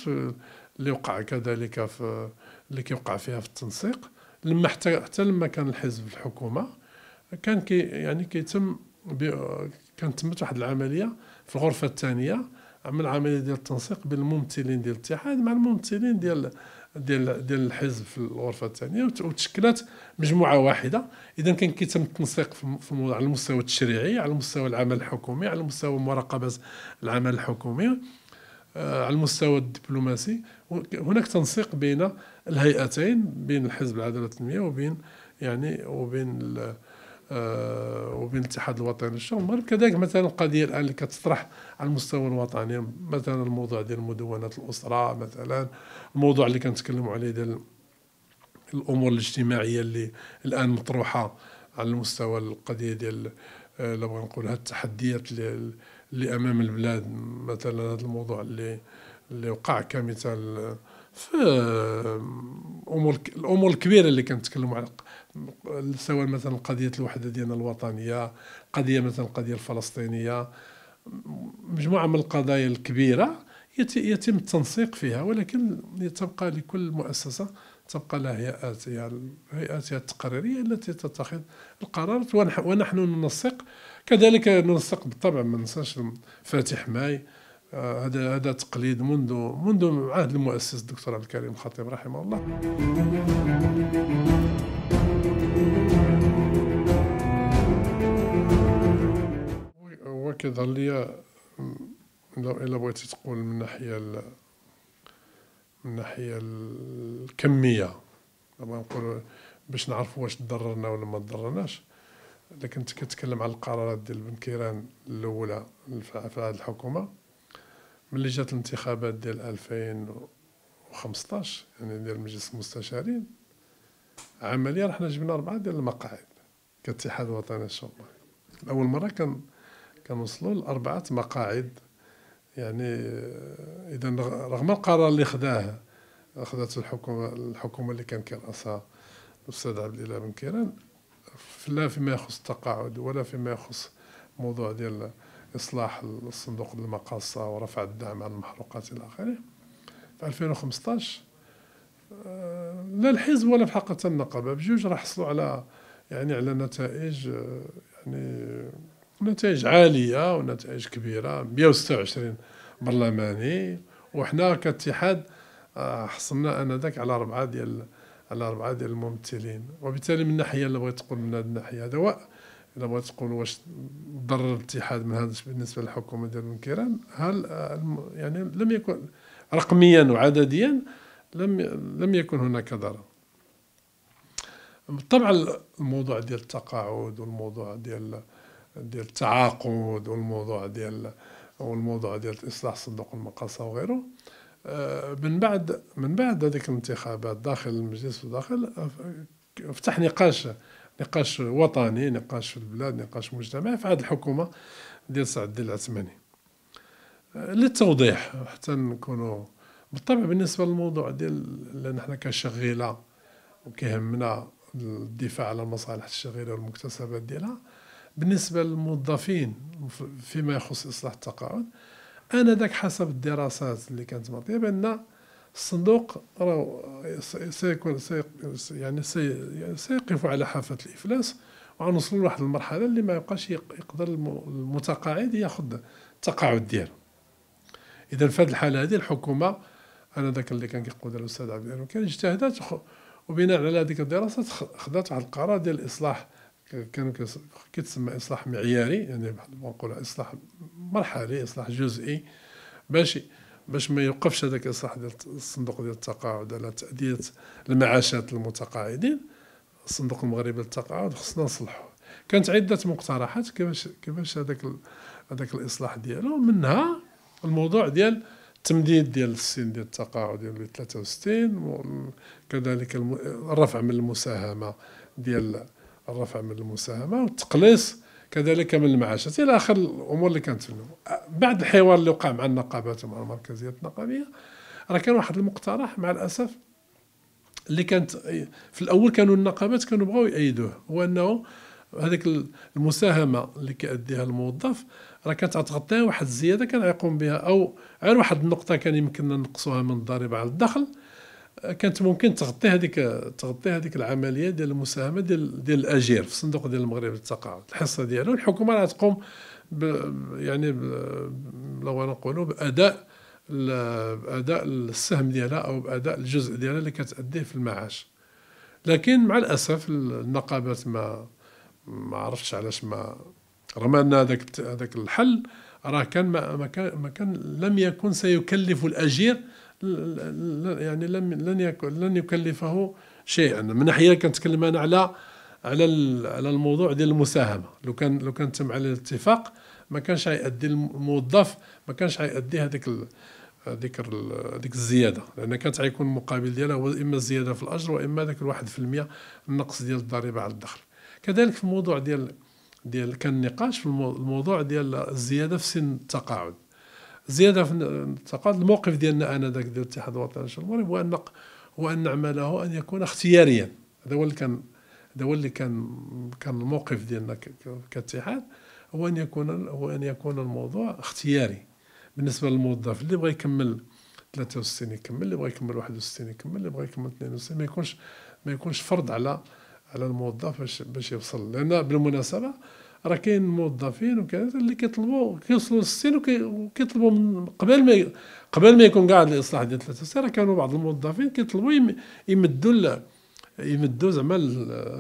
Speaker 1: اللي وقع كذلك في اللي كيوقع فيها في التنسيق لما حتى حتى لما كان الحزب في الحكومه كان كي يعني كيتم كانت تمت واحد العمليه في الغرفه الثانيه عمل عمليه ديال التنسيق بين الممثلين ديال الاتحاد مع الممثلين ديال ديال ديال الحزب في الغرفه الثانيه وتشكلت مجموعه واحده اذا كان كيتم التنسيق في الموضوع على المستوى التشريعي على مستوى العمل الحكومي على مستوى مراقبه العمل الحكومي على المستوى آه، الدبلوماسي هناك تنسيق بين الهيئتين بين الحزب العداله التنميه وبين يعني وبين آه، وبين الاتحاد الوطني للشغل المغرب كذلك مثلا القضيه الان اللي كتطرح على المستوى الوطني مثلا الموضوع ديال مدونات الاسره مثلا الموضوع اللي كنتكلموا عليه ديال الامور الاجتماعيه اللي الان مطروحه على المستوى القضيه ديال آه، لا نقول نقولها التحديات اللي, اللي امام البلاد مثلا هذا الموضوع اللي اللي وقع كمثال في آه، امور الامور الكبيره اللي كنتكلموا عليها سواء مثلا قضيه الوحده ديالنا الوطنيه قضيه مثلا القضيه الفلسطينيه مجموعه من القضايا الكبيره يتم التنسيق فيها ولكن تبقى لكل مؤسسه تبقى لها هيئاتها هيئاتها التقريريه التي تتخذ القرارات ونحن ننسق كذلك ننسق بالطبع ما ننساش فاتح ماي آه، هذا هذا تقليد منذ منذ عهد المؤسس الدكتور عبد الكريم الخطيب رحمه الله كيظهر لي الا بغيتي تقول من ناحيه ال... من ناحيه الكميه بغا نقول باش نعرف واش تضررنا ولا ما تضررناش لكن كتكلم على القرارات ديال بن كيران الاولى في هذه الحكومه ملي جات الانتخابات ديال 2015 يعني ديال مجلس المستشارين عمليا حنا جبنا اربعه ديال المقاعد كاتحاد وطني الشمالي اول مره كان وصلوا لأربعة مقاعد يعني إذا رغم القرار اللي خداه أخذته الحكومة الحكومة اللي كان كيرأسها الأستاذ عبد الإله بن كيران لا فيما يخص التقاعد ولا فيما يخص موضوع ديال إصلاح الصندوق المقاصة ورفع الدعم عن المحروقات إلى آخره في 2015 آه، لا الحزب ولا في حقيقة النقابة بجوج راح حصلوا على يعني على نتائج آه، يعني ونتائج عاليه ونتائج كبيره 126 برلماني وحنا كاتحاد آه، حصلنا انذاك على اربعه ديال على اربعه ديال الممثلين وبالتالي من الناحيه اللي بغيت تقول من هذه الناحيه هذا هو الا بغيت تقول واش ضرر الاتحاد من هذا بالنسبه للحكومه ديال كيران هل آه، يعني لم يكن رقميا وعدديا لم لم يكن هناك ضرر طبعا الموضوع ديال التقاعد والموضوع ديال ديال التعاقد والموضوع ديال والموضوع ديال اصلاح صندوق المقاصه وغيره آه، من بعد من بعد هذيك الانتخابات داخل المجلس وداخل آه، فتح نقاش نقاش وطني نقاش في البلاد نقاش مجتمعي في هذه الحكومه ديال سعد الدين العثماني آه، للتوضيح حتى نكونوا بالطبع بالنسبه للموضوع ديال لان احنا كشغيله وكيهمنا الدفاع على المصالح الشغيله والمكتسبات ديالها بالنسبة للموظفين فيما يخص إصلاح التقاعد آنذاك حسب الدراسات اللي كانت معطية بأن الصندوق راه سيكون يعني, يعني سيقف على حافة الإفلاس وغنوصلوا لواحد المرحلة اللي ما يبقاش يقدر المتقاعد ياخذ التقاعد ديالو إذا في هذه الحالة هذه الحكومة آنذاك اللي كان كيقود الأستاذ عبد الرحمن كان اجتهدت وبناء على هذيك الدراسة خدات واحد القرار ديال إصلاح كان كيتسمى اصلاح معياري يعني نقول اصلاح مرحلي اصلاح جزئي باش باش ما يوقفش هذاك الاصلاح ديال الصندوق ديال التقاعد على تاديه المعاشات للمتقاعدين الصندوق المغربي للتقاعد خصنا نصلحو كانت عده مقترحات كيفاش كيفاش هذاك هذاك الاصلاح ديالو منها الموضوع ديال التمديد ديال السن ديال التقاعد ديال 63 كذلك الرفع من المساهمه ديال الرفع من المساهمه والتقليص كذلك من المعاشات الى اخر الامور اللي كانت في بعد الحوار اللي وقع مع النقابات ومع المركزيات النقابيه راه كان واحد المقترح مع الاسف اللي كانت في الاول كانوا النقابات كانوا بغاو يأيدوه هو انه هذيك المساهمه اللي كيأديها الموظف راه كانت غتغطي واحد الزياده كان يقوم بها او غير واحد النقطه كان يمكننا نقصوها من الضريبه على الدخل كانت ممكن تغطي هذيك تغطي هذيك العمليه ديال المساهمه ديال ديال الاجير في الصندوق ديال المغرب للتقاعد الحصه ديالو الحكومه راه تقوم ب يعني لو نقولوا باداء باداء السهم ديالها او باداء الجزء ديالها اللي كتاديه في المعاش لكن مع الاسف النقابات ما ما عرفتش علاش ما رغم ان هذاك هذاك الحل راه كان ما, كان ما كان لم يكن سيكلف الاجير يعني لم لن يكون لن يكلفه شيئا من ناحيه كنتكلم انا على على على الموضوع ديال المساهمه لو كان لو كان تم على الاتفاق ما كانش غيأدي الموظف ما كانش غيأدي هذيك هذيك هذيك الزياده لان كانت غيكون المقابل ديالها هو اما الزياده في الاجر واما ذاك الواحد في المية النقص ديال الضريبه على الدخل كذلك في الموضوع ديال ديال كان النقاش في الموضوع ديال الزياده في سن التقاعد زياده في الانتقاد الموقف ديالنا انا ذاك ديال الاتحاد الوطني للشغل المغرب هو ان هو ان عمله ان يكون اختياريا هذا هو اللي كان هذا هو اللي كان كان الموقف ديالنا كاتحاد هو ان يكون هو ان يكون الموضوع اختياري بالنسبه للموظف اللي بغى يكمل 63 يكمل اللي بغى يكمل 61 يكمل اللي بغى يكمل 62 ما يكونش ما يكونش فرض على على الموظف باش باش يوصل لان بالمناسبه راه كاين موظفين وكذا اللي كيطلبوا كيوصلوا للستين وكيطلبوا من قبل ما قبل ما يكون كاع الاصلاح ديال ثلاثه سنين راه كانوا بعض الموظفين كيطلبوا يمدوا يمدوا زعما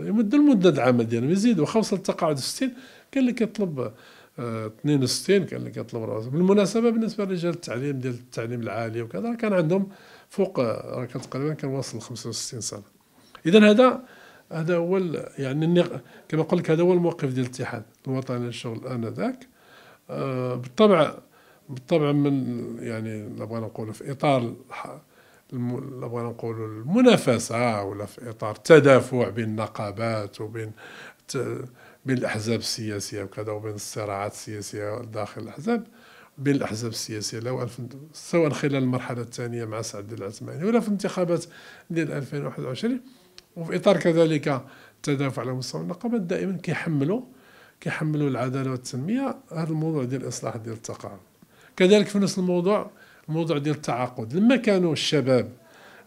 Speaker 1: يمدوا المده العمل ديالهم يزيدوا واخا وصل التقاعد 60 كاين اللي كيطلب 62 آه، كان اللي كيطلب راسه بالمناسبه بالنسبه لرجال التعليم ديال التعليم العالي وكذا راه كان عندهم فوق آه، راه كان تقريبا كان واصل 65 سنه اذا هذا هذا هو يعني كما قلت لك هذا هو الموقف ديال الاتحاد الوطني للشغل آنذاك آه، بالطبع بالطبع من يعني نبغى نقول في إطار نبغى نقول المنافسة ولا في إطار التدافع بين النقابات وبين بين الأحزاب السياسية وكذا وبين الصراعات السياسية داخل الأحزاب بين الاحزاب السياسيه لو سواء خلال المرحله الثانيه مع سعد العثماني ولا في الانتخابات ديال 2021 وفي اطار كذلك التدافع على مستوى النقابات دائما كيحملوا كيحملوا العداله والتنميه هذا الموضوع ديال الاصلاح ديال التقاعد كذلك في نفس الموضوع الموضوع ديال التعاقد لما كانوا الشباب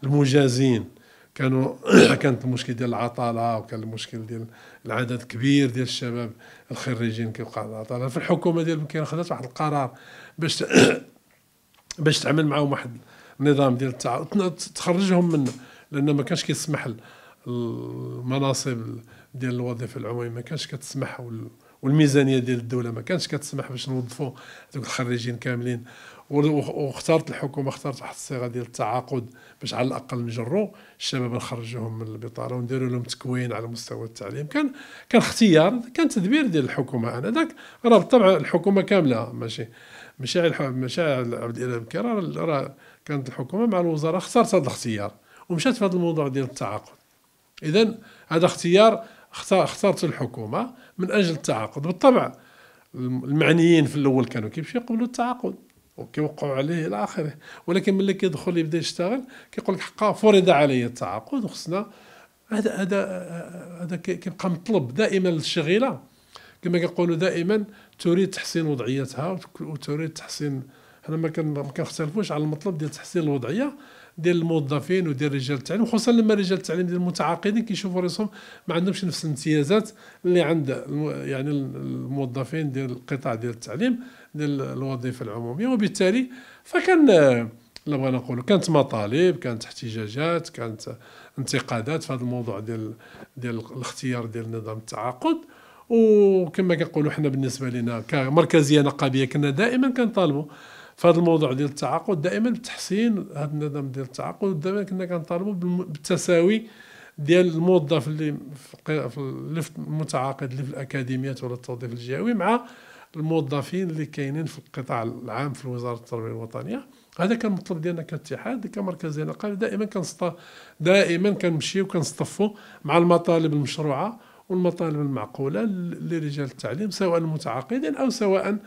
Speaker 1: المجازين كانوا (clears throat) كانت المشكل ديال العطاله وكان المشكل ديال العدد كبير ديال الشباب الخريجين كيوقع العطاله في الحكومه ديال الممكن خدات واحد القرار باش (clears throat) باش تعمل معاهم واحد النظام ديال التعاقد تخرجهم منه لان ما كانش كيسمح المناصب ديال الوظيفه العموميه ما كانش كتسمح والميزانيه ديال الدوله ما كانتش كتسمح باش نوظفوا هذوك الخريجين كاملين واختارت الحكومه اختارت واحد الصيغه ديال التعاقد باش على الاقل نجروا الشباب نخرجوهم من البطاله ونديروا لهم تكوين على مستوى التعليم كان كان اختيار كان تدبير ديال الحكومه انذاك راه بالطبع الحكومه كامله ماشي ماشي ماشي عبد الاله بكير راه كانت الحكومه مع الوزراء اختارت هذا الاختيار ومشات في هذا الموضوع ديال التعاقد اذا هذا اختيار اختارت الحكومه من اجل التعاقد بالطبع المعنيين في الاول كانوا كيمشيو يقبلوا التعاقد وكيوقعوا عليه الى اخره ولكن ملي كيدخل يبدا يشتغل كيقول لك حقا فرض علي التعاقد وخصنا هذا هذا هذا كيبقى مطلب دائما للشغيله كما كيقولوا دائما تريد تحسين وضعيتها وتريد تحسين حنا ما كنختلفوش على المطلب ديال تحسين الوضعيه ديال الموظفين وديال رجال التعليم خصوصا لما رجال التعليم ديال المتعاقدين كيشوفوا راسهم ما عندهمش نفس الامتيازات اللي عند يعني الموظفين ديال القطاع ديال التعليم ديال الوظيفه العموميه وبالتالي فكان لا بغينا نقولوا كانت مطالب كانت احتجاجات كانت انتقادات في هذا الموضوع ديال ديال الاختيار ديال نظام التعاقد وكما كنقولوا حنا بالنسبه لنا كمركزيه نقابيه كنا دائما كنطالبوا فهذا الموضوع ديال التعاقد دائما بتحسين هذا النظام ديال التعاقد دائما كنا كنطالبوا بالتساوي ديال الموظف اللي في المتعاقد اللي في الاكاديميات ولا التوظيف الجهوي مع الموظفين اللي كاينين في القطاع العام في وزاره التربيه الوطنيه هذا كان المطلب ديالنا كاتحاد كمركز ديالنا قال دائما كنصط دائما كنمشيو وكنصطفوا مع المطالب المشروعه والمطالب المعقوله لرجال التعليم سواء المتعاقدين او سواء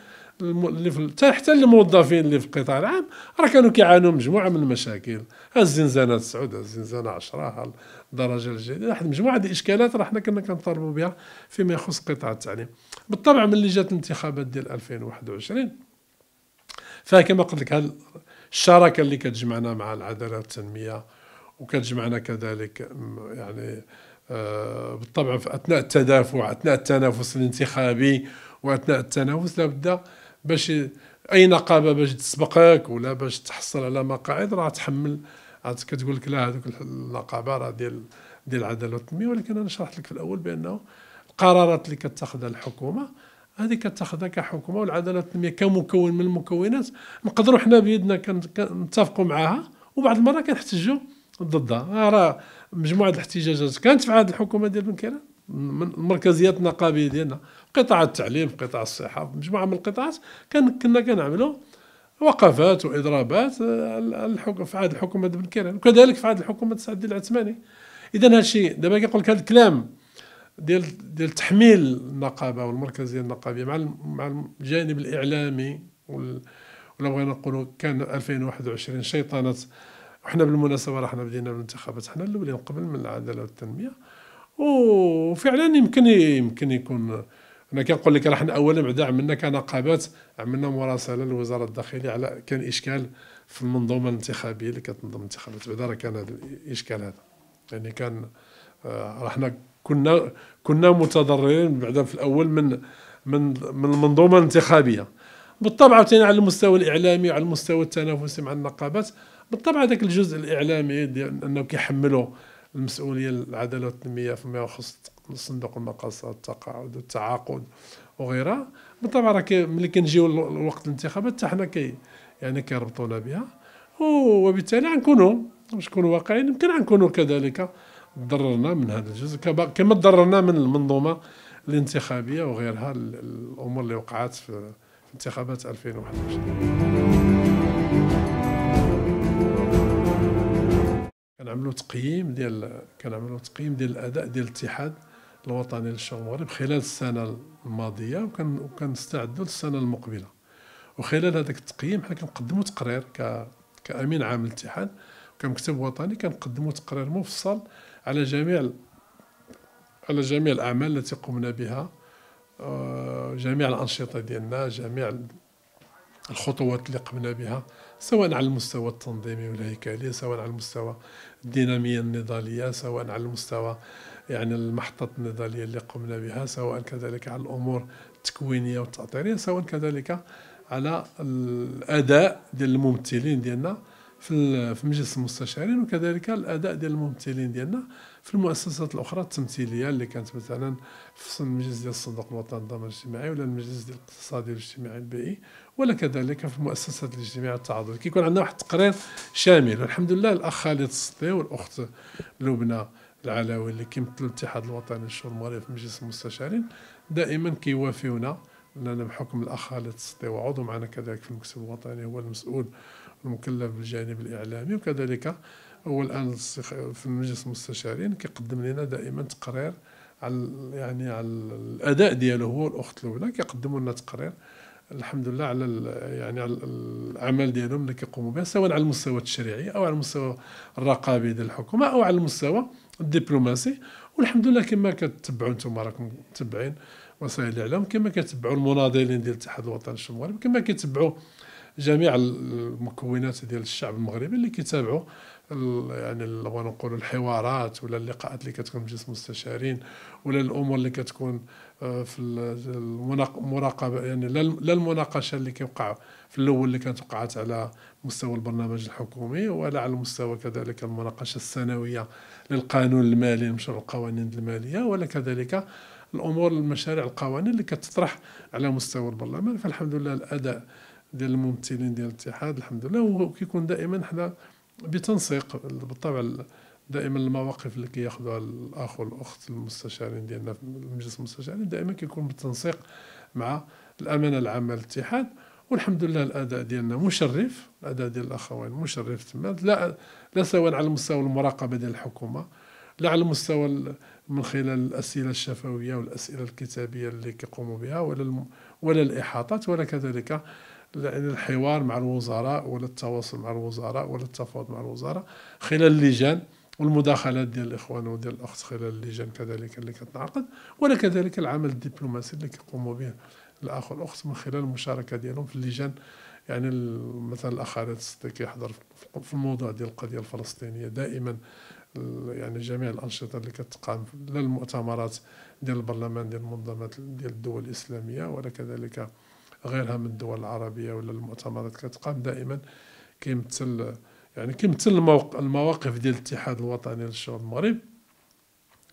Speaker 1: اللي في حتى الموظفين اللي في القطاع العام راه كانوا كيعانوا مجموعه من المشاكل الزنزانه تسعود الزنزانه 10 الدرجه الجديده واحد مجموعه ديال الاشكالات راه حنا كنا كنطالبوا بها فيما يخص قطاع التعليم بالطبع ملي جات الانتخابات ديال 2021 فكما قلت لك الشراكه اللي كتجمعنا مع العداله والتنميه وكتجمعنا كذلك يعني آه بالطبع في اثناء التدافع اثناء التنافس الانتخابي واثناء التنافس لابد باش اي نقابه باش تسبقك ولا باش تحصل على مقاعد راه تحمل كتقول لك لا هذوك النقابه راه ديال ديال العداله والتنميه ولكن انا شرحت لك في الاول بانه القرارات اللي كتاخذها الحكومه هذه كتاخذها كحكومه والعداله والتنميه كمكون من المكونات نقدروا حنا بيدنا كنتفقوا معاها وبعض المرات كنحتجوا ضدها راه مجموعه الاحتجاجات كانت في عهد الحكومه ديال بن كيران من المركزيات النقابيه ديالنا قطاع التعليم قطاع الصحه مجموعه من القطاعات كان كنا كنعملوا وقفات واضرابات آه، في عهد الحكومه بن كيران وكذلك في عهد الحكومه سعد الدين العثماني اذا هذا الشيء دابا كيقول لك هذا الكلام ديال ديال تحميل النقابه والمركزيه النقابيه مع مع الجانب الاعلامي ولا بغينا نقولوا كان 2021 شيطانة وحنا بالمناسبه راحنا بدينا بالانتخابات حنا الاولين قبل من العداله والتنميه وفعلا يمكن يمكن يكون انا كنقول لك راه حنا اولا بعدا عملنا كنقابات عملنا مراسله لوزاره الداخليه على كان اشكال في المنظومه الانتخابيه اللي كتنظم الانتخابات بعدا راه كان هذا الاشكال هذا يعني كان راه حنا كنا كنا متضررين بعدا في الاول من من من المنظومه الانتخابيه بالطبع عاوتاني على المستوى الاعلامي وعلى المستوى التنافسي مع النقابات بالطبع هذاك الجزء الاعلامي ديال انه كيحملوا المسؤوليه العداله والتنميه فيما يخص صندوق المقاصة التقاعد والتعاقد وغيرها بالطبع راه ملي كنجيو الوقت الانتخابات حتى حنا كي يعني كيربطونا بها وبالتالي غنكونوا باش نكونوا واقعيين يمكن غنكونوا كذلك ضررنا من هذا الجزء كما ضررنا من المنظومه الانتخابيه وغيرها الامور اللي وقعت في انتخابات 2021 كنعملوا تقييم ديال كنعملوا تقييم ديال الاداء ديال الاتحاد الوطني للشغل المغرب خلال السنه الماضيه وكان وكنستعدوا للسنه المقبله وخلال هذاك التقييم حنا كنقدموا تقرير ك... كامين عام الاتحاد كمكتب وطني كنقدموا تقرير مفصل على جميع على جميع الاعمال التي قمنا بها آه، جميع الانشطه ديالنا جميع الخطوات اللي قمنا بها سواء على المستوى التنظيمي والهيكلي سواء على المستوى الدينامية النضالية سواء على المستوى يعني المحطة النضالية اللي قمنا بها سواء كذلك على الأمور التكوينية والتأطيرية سواء كذلك على الأداء ديال الممثلين ديالنا في في مجلس المستشارين وكذلك الاداء ديال الممثلين ديالنا في المؤسسات الاخرى التمثيليه اللي كانت مثلا في المجلس ديال الصندوق الوطني للضمان الاجتماعي ولا المجلس الاقتصادي والاجتماعي البيئي ولا كذلك في مؤسسة الاجتماع التعاضدي كيكون عندنا واحد التقرير شامل والحمد لله الأخ خالد السطي والأخت لبنى العلاوي اللي كيمثلوا الاتحاد الوطني للشؤون المغربية في مجلس المستشارين دائما كيوافيونا لأن بحكم الأخ خالد السطي وعضو معنا كذلك في المكتب الوطني هو المسؤول المكلف بالجانب الإعلامي وكذلك هو الآن في مجلس المستشارين كيقدم لنا دائما تقرير على يعني على الاداء ديالو هو الاخت لبنى كيقدموا لنا تقرير الحمد لله على يعني على الاعمال ديالهم اللي كيقوموا بها سواء على المستوى التشريعي او على المستوى الرقابي ديال الحكومه او على المستوى الدبلوماسي والحمد لله كما كتبعوا انتم راكم متبعين وسائل الاعلام كما كتبعوا المناضلين ديال الاتحاد الوطني الشمالي كما كتبعوا جميع المكونات ديال الشعب المغربي اللي كيتابعوا يعني بغينا نقولوا الحوارات ولا اللقاءات اللي كتكون مجلس المستشارين ولا الامور اللي كتكون آه، في المراقبه يعني لا المناقشه اللي كيوقع في الاول اللي كانت وقعت على مستوى البرنامج الحكومي ولا على المستوى كذلك المناقشه السنويه للقانون المالي مشروع القوانين الماليه ولا كذلك الامور المشاريع القوانين اللي كتطرح على مستوى البرلمان فالحمد لله الاداء ديال الممثلين ديال الاتحاد الحمد لله وكيكون دائما حنا بتنسيق بالطبع دائما المواقف اللي كياخذوها الاخ والاخت المستشارين ديالنا في مجلس المستشارين دائما كيكون بالتنسيق مع الامانه العامه للاتحاد والحمد لله الاداء ديالنا مشرف الاداء ديال الاخوين مشرف تما لا لا سواء على مستوى المراقبه ديال الحكومه لا على المستوى من خلال الاسئله الشفويه والاسئله الكتابيه اللي كيقوموا بها ولا ولا الاحاطات ولا كذلك يعني الحوار مع الوزراء ولا التواصل مع الوزراء ولا التفاوض مع الوزراء خلال اللجان والمداخلات ديال الاخوان وديال الاخت خلال اللجان كذلك اللي كتنعقد ولا كذلك العمل الدبلوماسي اللي كيقوموا به الاخ والاخت من خلال المشاركه ديالهم في اللجان يعني مثلا الاخ علي الصديق كيحضر في الموضوع ديال القضيه الفلسطينيه دائما يعني جميع الانشطه اللي كتقام لا المؤتمرات ديال البرلمان ديال المنظمات ديال الدول الاسلاميه ولا كذلك غيرها من الدول العربيه ولا المؤتمرات كتقام دائما كيمثل يعني كيمثل المواقف ديال الاتحاد الوطني للشباب المغرب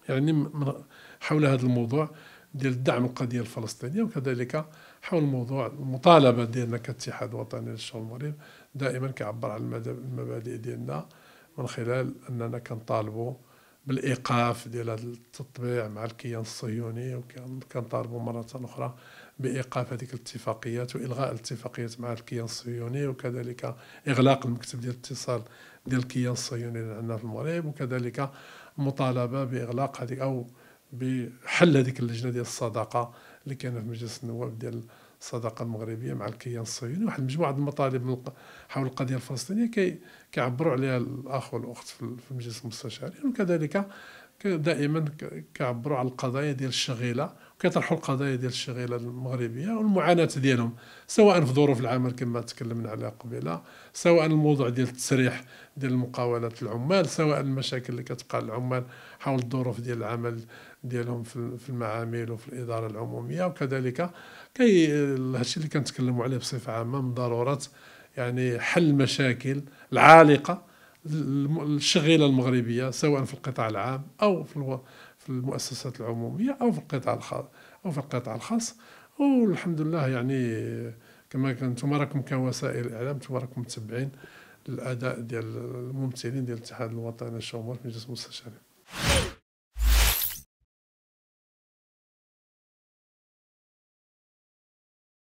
Speaker 1: يعني من حول هذا الموضوع ديال الدعم القضيه الفلسطينيه وكذلك حول موضوع المطالبه ديالنا كاتحاد وطني للشباب المغرب دائما كيعبر على المبادئ ديالنا من خلال اننا كنطالبوا بالايقاف ديال هذا التطبيع مع الكيان الصهيوني وكنطالبوا مره اخرى بايقاف هذيك الاتفاقيات والغاء الاتفاقيات مع الكيان الصهيوني وكذلك اغلاق المكتب ديال الاتصال ديال الكيان الصهيوني اللي عندنا في المغرب وكذلك مطالبه باغلاق هذيك او بحل هذيك اللجنه ديال الصداقه اللي كان في مجلس النواب ديال الصداقه المغربيه مع الكيان الصهيوني واحد من المطالب حول القضيه الفلسطينيه كي كيعبروا عليها الاخ والاخت في المجلس المستشارين وكذلك دائما كيعبروا على القضايا ديال الشغيله كيطرحوا القضايا ديال الشغيله المغربيه والمعاناه ديالهم سواء في ظروف العمل كما تكلمنا عليها قبيله سواء الموضوع ديال التسريح ديال مقاولات العمال سواء المشاكل اللي كتبقى للعمال حول الظروف ديال العمل ديالهم في المعامل وفي الاداره العموميه وكذلك كي هادشي اللي كنتكلموا عليه بصفه عامه من ضروره يعني حل المشاكل العالقه الشغيله المغربيه سواء في القطاع العام او في في المؤسسات العموميه او في القطاع الخاص او في القطاع الخاص والحمد لله يعني كما انتم راكم كوسائل اعلام انتم راكم متبعين الاداء ديال الممثلين ديال الاتحاد الوطني الشمال في مجلس المستشارين